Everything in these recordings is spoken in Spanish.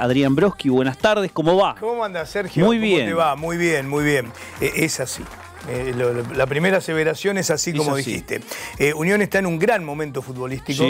Adrián Broski. Buenas tardes, ¿cómo va? ¿Cómo anda, Sergio? Muy bien. ¿Cómo te va? Muy bien, muy bien. E, es así. Eh, la primera aseveración es así como dijiste. Eh, Unión está en un gran momento futbolístico.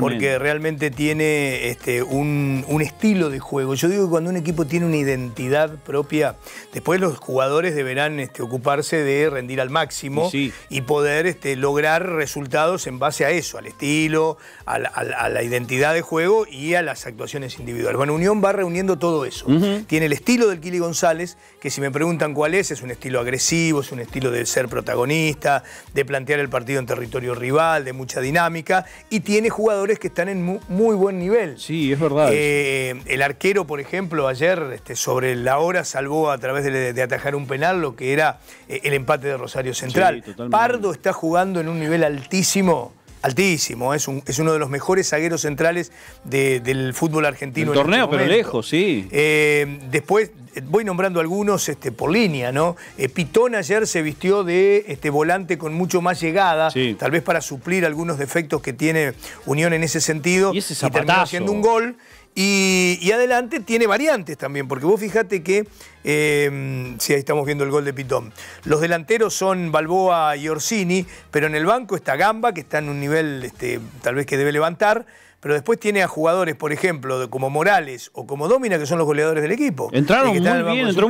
Porque realmente tiene este, un, estilo de juego. Yo digo que cuando un equipo tiene una identidad propia, después los jugadores deberán este, ocuparse de rendir al máximo y poder este, lograr resultados en base a eso, al estilo, a la, identidad de juego y a las actuaciones individuales. Bueno, Unión va reuniendo todo eso. Tiene el estilo del Kili González, que si me preguntan cuál es, es un estilo agresivo, es un estilo estilo de ser protagonista, de plantear el partido en territorio rival, de mucha dinámica, y tiene jugadores que están en muy, buen nivel. Sí, es verdad. Eh, el arquero, por ejemplo, ayer este, sobre la hora salvó a través de, atajar un penal lo que era eh, el empate de Rosario Central. Pardo está jugando en un nivel altísimo altísimo, es, uno de los mejores zagueros centrales del fútbol argentino. El este torneo, pero lejos, sí. Eh, después, eh, voy nombrando algunos este, por línea, ¿no? Eh, Pitón ayer se vistió de este, volante con mucho más llegada, tal vez para suplir algunos defectos que tiene Unión en ese sentido. Y, ese y terminó haciendo un gol. Y, adelante tiene variantes también, porque vos fíjate que, em, si sí, ahí estamos viendo el gol de Pitón, los delanteros son Balboa y Orsini, pero en el banco está Gamba, que está en un nivel este, tal vez que debe levantar, pero después tiene a jugadores, por ejemplo, como Morales o como Domina, que son los goleadores del equipo. Entraron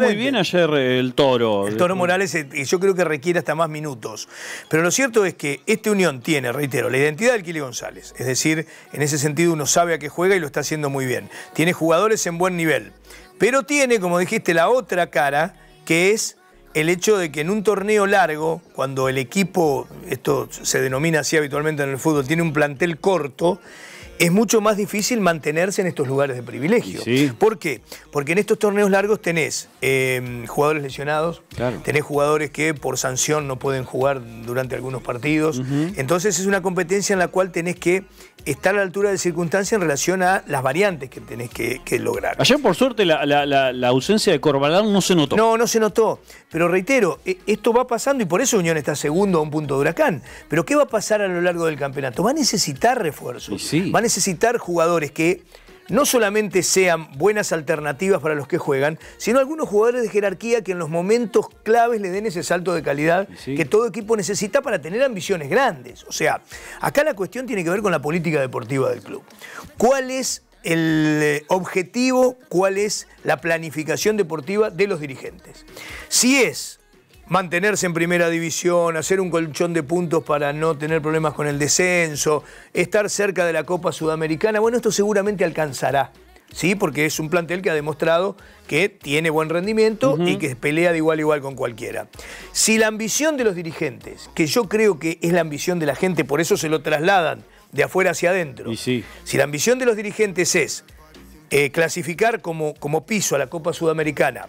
muy bien, ayer el Toro. El Toro Morales, eh, yo creo que requiere hasta más minutos. Pero lo cierto es que esta Unión tiene, reitero, la identidad del Kili González. Es decir, en ese sentido uno sabe a qué juega y lo está haciendo muy bien. Tiene jugadores en buen nivel. Pero tiene, como dijiste, la otra cara, que es el hecho de que en un torneo largo, cuando el equipo, esto se denomina así habitualmente en el fútbol, tiene un plantel corto, es mucho más difícil mantenerse en estos lugares de privilegio. ¿Por qué? Porque en estos torneos largos tenés em, jugadores lesionados, tenés jugadores que por sanción no pueden jugar durante algunos partidos. Entonces es una competencia en la cual tenés que estar a la altura de circunstancia en relación a las variantes que tenés que, lograr. Ayer, por suerte, la, ausencia de Corbalán no se notó. No, no se notó. Pero reitero, e, esto va pasando y por eso Unión está segundo a un punto de huracán. Pero ¿qué va a pasar a lo largo del campeonato? Va a necesitar refuerzos. Sí necesitar jugadores que no solamente sean buenas alternativas para los que juegan, sino algunos jugadores de jerarquía que en los momentos claves le den ese salto de calidad que todo equipo necesita para tener ambiciones grandes. O sea, acá la cuestión tiene que ver con la política deportiva del club. ¿Cuál es el eh, objetivo, cuál es la planificación deportiva de los dirigentes? Si es mantenerse en primera división, hacer un colchón de puntos para no tener problemas con el descenso, estar cerca de la Copa Sudamericana. Bueno, esto seguramente alcanzará, ¿sí? Porque es un plantel que ha demostrado que tiene buen rendimiento y que pelea de igual a igual con cualquiera. Si la ambición de los dirigentes, que yo creo que es la ambición de la gente, por eso se lo trasladan de afuera hacia adentro, si la ambición de los dirigentes es eh, clasificar como, como piso a la Copa Sudamericana,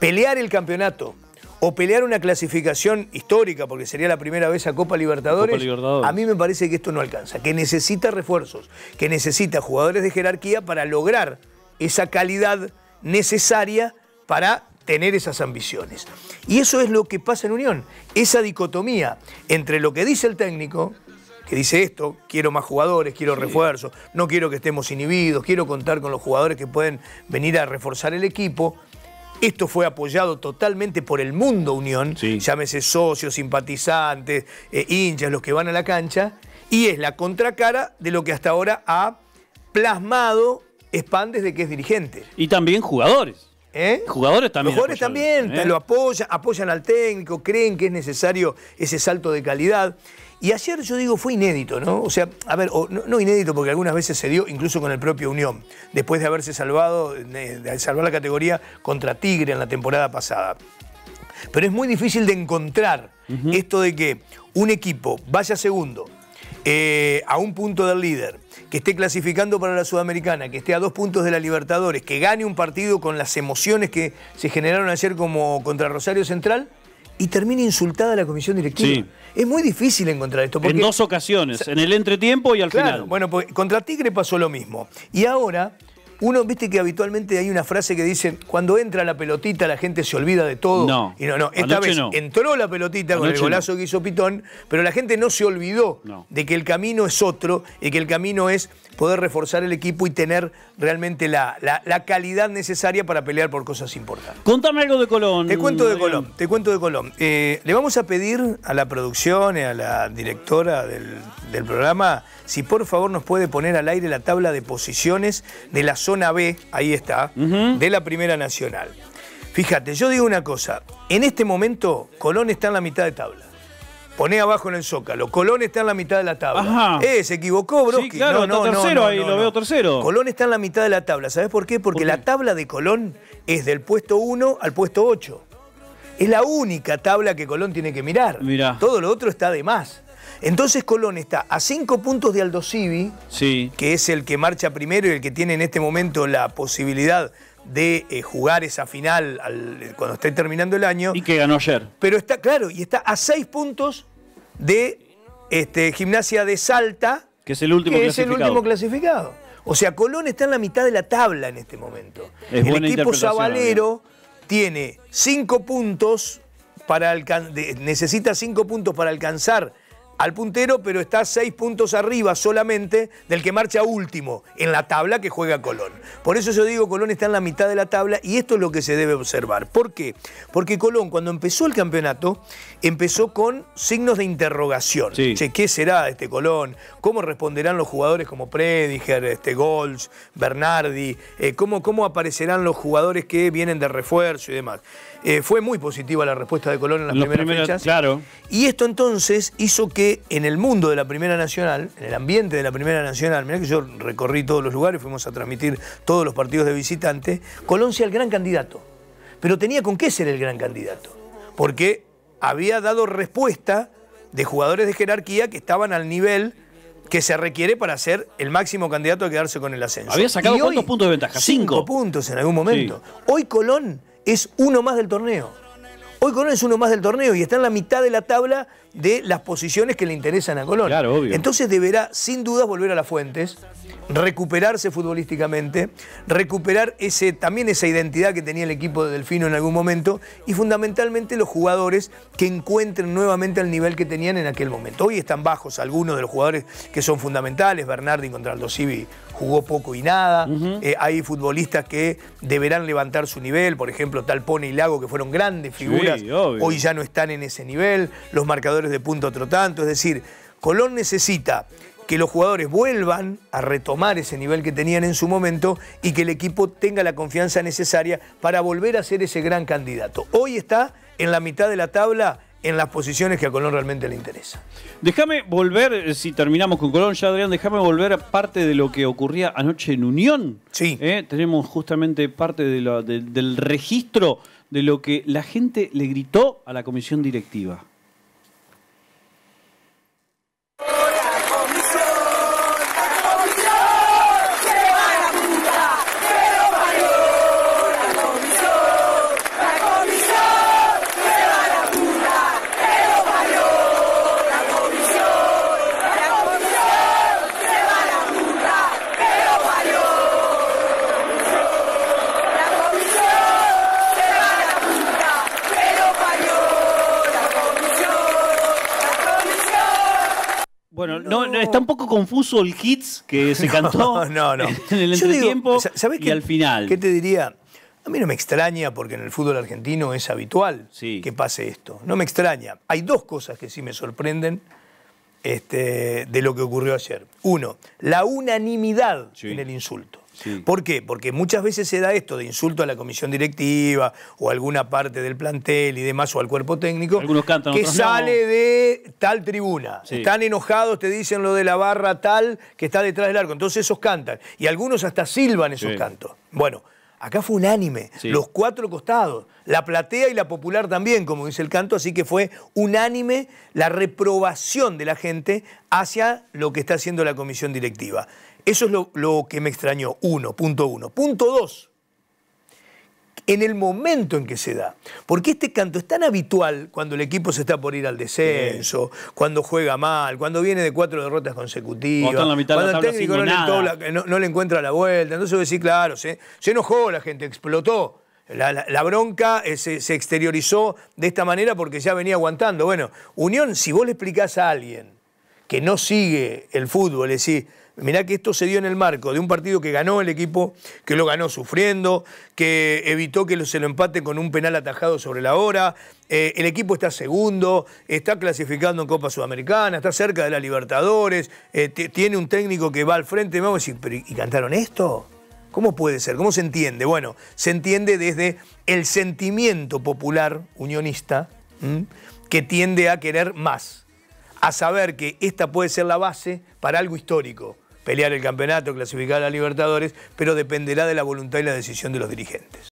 pelear el campeonato, o pelear una clasificación histórica, porque sería la primera vez a Copa Libertadores, a mí me parece que esto no alcanza, que necesita refuerzos, que necesita jugadores de jerarquía para lograr esa calidad necesaria para tener esas ambiciones. Y eso es lo que pasa en Unión, esa dicotomía entre lo que dice el técnico, que dice esto, quiero más jugadores, quiero refuerzos, no quiero que estemos inhibidos, quiero contar con los jugadores que pueden venir a reforzar el equipo, esto fue apoyado totalmente por el mundo Unión, llámese socios, simpatizantes, eh, hinchas, los que van a la cancha, y es la contracara de lo que hasta ahora ha plasmado Span desde que es dirigente. Y también jugadores. ¿Eh? Jugadores también. Los jugadores también ¿eh? lo apoyan, apoyan al técnico, creen que es necesario ese salto de calidad. Y ayer yo digo fue inédito, ¿no? O sea, a ver, no, inédito porque algunas veces se dio incluso con el propio Unión, después de haberse salvado, de, salvar la categoría contra Tigre en la temporada pasada. Pero es muy difícil de encontrar esto de que un equipo vaya segundo, eh, a un punto del líder, que esté clasificando para la Sudamericana, que esté a dos puntos de la Libertadores, que gane un partido con las emociones que se generaron ayer como contra Rosario Central y termina insultada la comisión directiva. Es muy difícil encontrar esto. en dos ocasiones, en el entretiempo y al final. Bueno, pues contra Tigre pasó lo mismo. Y ahora uno, viste que habitualmente hay una frase que dice cuando entra la pelotita la gente se olvida de todo. No. Y no, no. Esta vez entró la pelotita con el golazo que hizo Pitón, pero la gente no se olvidó de que el camino es otro y que el camino es poder reforzar el equipo y tener realmente la, calidad necesaria para pelear por cosas importantes. Contame algo de Colón. Te cuento de Colón, te cuento de Colón. Eh, le vamos a pedir a la producción y a la directora del, del programa si por favor nos puede poner al aire la tabla de posiciones de las zona B, ahí está, de la Primera Nacional. Fíjate, yo digo una cosa, en este momento Colón está en la mitad de tabla. Poné abajo en el zócalo. Colón está en la mitad de la tabla. Eh, se equivocó, bro. Sí, claro, no, está no, tercero ahí, lo veo tercero. Colón está en la mitad de la tabla. ¿Sabés por qué? Porque la tabla de Colón es del puesto 1 al puesto 8. Es la única tabla que Colón tiene que mirar. Mirá. Todo lo otro está de más. Entonces Colón está a cinco puntos de Aldosivi, que es el que marcha primero y el que tiene en este momento la posibilidad de eh, jugar esa final eh, cuando esté terminando el año. Y que ganó ayer. Pero está, claro, y está a seis puntos de este, Gimnasia de Salta. Que es el último clasificado. O sea, Colón está en la mitad de la tabla en este momento. el equipo sabalero tiene cinco puntos para necesita cinco puntos para alcanzar al puntero, pero está seis puntos arriba solamente del que marcha último en la tabla que juega Colón. Por eso yo digo, Colón está en la mitad de la tabla y esto es lo que se debe observar. ¿Por qué? Porque Colón, cuando empezó el campeonato, empezó con signos de interrogación. ¿qué será este Colón? ¿Cómo responderán los jugadores como Prediger, este Bernardi? Eh, ¿cómo, ¿Cómo aparecerán los jugadores que vienen de refuerzo y demás? Eh, fue muy positiva la respuesta de Colón en las primeras, fechas. Claro. Y esto entonces hizo que en el mundo de la Primera Nacional, en el ambiente de la Primera Nacional, mirá que yo recorrí todos los lugares, fuimos a transmitir todos los partidos de visitantes Colón sea el gran candidato. Pero tenía con qué ser el gran candidato, porque había dado respuesta de jugadores de jerarquía que estaban al nivel que se requiere para ser el máximo candidato a quedarse con el ascenso. Había sacado cuántos puntos de ventaja? Cinco. puntos en algún momento. Hoy Colón es uno más del torneo. Hoy Colón es uno más del torneo y está en la mitad de la tabla de las posiciones que le interesan a Colón. Entonces deberá, sin duda, volver a las fuentes, recuperarse futbolísticamente, recuperar ese, también esa identidad que tenía el equipo de Delfino en algún momento y fundamentalmente los jugadores que encuentren nuevamente el nivel que tenían en aquel momento. Hoy están bajos algunos de los jugadores que son fundamentales, Bernardi contra Aldo Civi jugó poco y nada. Eh, hay futbolistas que deberán levantar su nivel, por ejemplo, Talpone y Lago, que fueron grandes figuras, hoy ya no están en ese nivel, los marcadores de punto otro tanto. Es decir, Colón necesita que los jugadores vuelvan a retomar ese nivel que tenían en su momento y que el equipo tenga la confianza necesaria para volver a ser ese gran candidato. Hoy está en la mitad de la tabla en las posiciones que a Colón realmente le interesa. Déjame volver, eh, si terminamos con Colón, ya Adrián, déjame volver a parte de lo que ocurría anoche en Unión. Sí. Eh, tenemos justamente parte del registro de lo que la gente le gritó a la comisión directiva. no, está un poco confuso el hits que se cantó no, no, en el entretiempo digo, y al final. ¿Qué te diría? A mí no me extraña, porque en el fútbol argentino es habitual que pase esto. No me extraña. Hay dos cosas que sí me sorprenden este, de lo que ocurrió ayer. Uno, la unanimidad en el insulto. ¿Por qué? Porque muchas veces se da esto de insulto a la comisión directiva o a alguna parte del plantel y demás o al cuerpo técnico que sale de tal tribuna. Están enojados, te dicen lo de la barra tal que está detrás del arco. Entonces esos cantan. Y algunos hasta silban esos cantos. Bueno, Acá fue unánime, los cuatro costados, la platea y la popular también, como dice el canto, así que fue unánime la reprobación de la gente hacia lo que está haciendo la comisión directiva. Eso es lo, que me extrañó, uno, punto uno. Punto dos, en el momento en que se da. Porque este canto es tan habitual cuando el equipo se está por ir al descenso, cuando juega mal, cuando viene de cuatro derrotas consecutivas, cuando, el técnico no le, encuentra la vuelta. Entonces decir, claro, se, enojó la gente, explotó. La, bronca eh, se, exteriorizó de esta manera porque ya venía aguantando. Bueno, Unión, si vos le explicás a alguien que no sigue el fútbol, es decir, Mirá que esto se dio en el marco de un partido que ganó el equipo, que lo ganó sufriendo, que evitó que se lo empate con un penal atajado sobre la hora. Eh, el equipo está segundo, está clasificando en Copa Sudamericana, está cerca de la Libertadores, eh, tiene un técnico que va al frente. Vamos a decir, ¿y cantaron esto? ¿Cómo puede ser? ¿Cómo se entiende? Bueno, se entiende desde el sentimiento popular unionista que tiende a querer más, a saber que esta puede ser la base para algo histórico, pelear el campeonato, clasificar a Libertadores, pero dependerá de la voluntad y la decisión de los dirigentes.